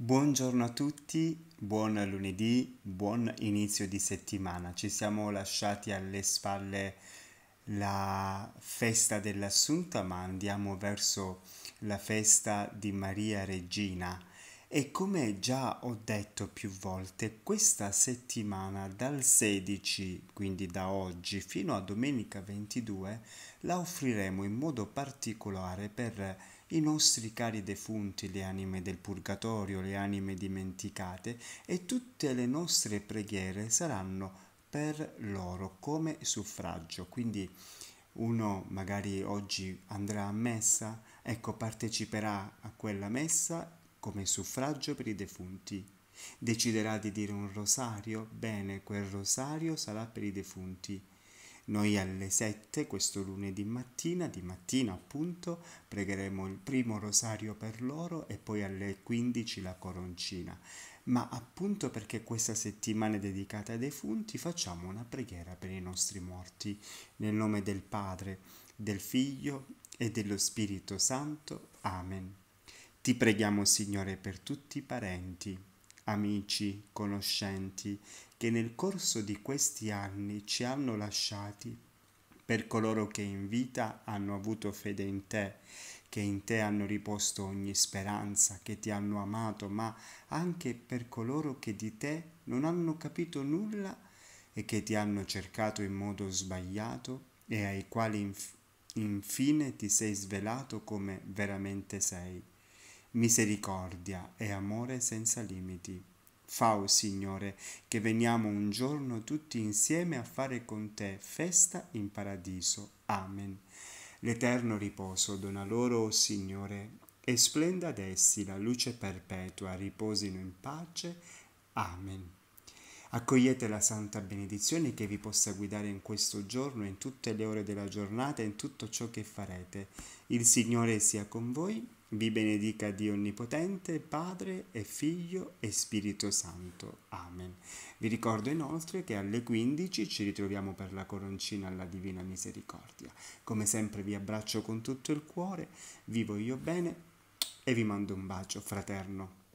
Buongiorno a tutti, buon lunedì, buon inizio di settimana. Ci siamo lasciati alle spalle la festa dell'Assunta, ma andiamo verso la festa di Maria Regina. E come già ho detto più volte, questa settimana dal 16, quindi da oggi, fino a domenica 22, la offriremo in modo particolare per i nostri cari defunti, le anime del purgatorio, le anime dimenticate e tutte le nostre preghiere saranno per loro come suffragio. Quindi uno magari oggi andrà a messa, ecco parteciperà a quella messa come suffragio per i defunti. Deciderà di dire un rosario, bene, quel rosario sarà per i defunti noi alle 7 questo lunedì mattina, di mattina appunto, pregheremo il primo rosario per loro e poi alle 15 la coroncina. Ma appunto perché questa settimana è dedicata ai defunti facciamo una preghiera per i nostri morti. Nel nome del Padre, del Figlio e dello Spirito Santo. Amen. Ti preghiamo Signore per tutti i parenti amici, conoscenti che nel corso di questi anni ci hanno lasciati, per coloro che in vita hanno avuto fede in te, che in te hanno riposto ogni speranza, che ti hanno amato, ma anche per coloro che di te non hanno capito nulla e che ti hanno cercato in modo sbagliato e ai quali inf- infine ti sei svelato come veramente sei misericordia e amore senza limiti. Fao, Signore, che veniamo un giorno tutti insieme a fare con te festa in paradiso. Amen. L'eterno riposo dona loro, o oh Signore, e splenda ad essi la luce perpetua, riposino in pace. Amen. Accogliete la santa benedizione che vi possa guidare in questo giorno, in tutte le ore della giornata, in tutto ciò che farete. Il Signore sia con voi vi benedica Dio Onnipotente, Padre e Figlio e Spirito Santo. Amen. Vi ricordo inoltre che alle 15 ci ritroviamo per la coroncina alla Divina Misericordia. Come sempre vi abbraccio con tutto il cuore, vi voglio bene e vi mando un bacio fraterno.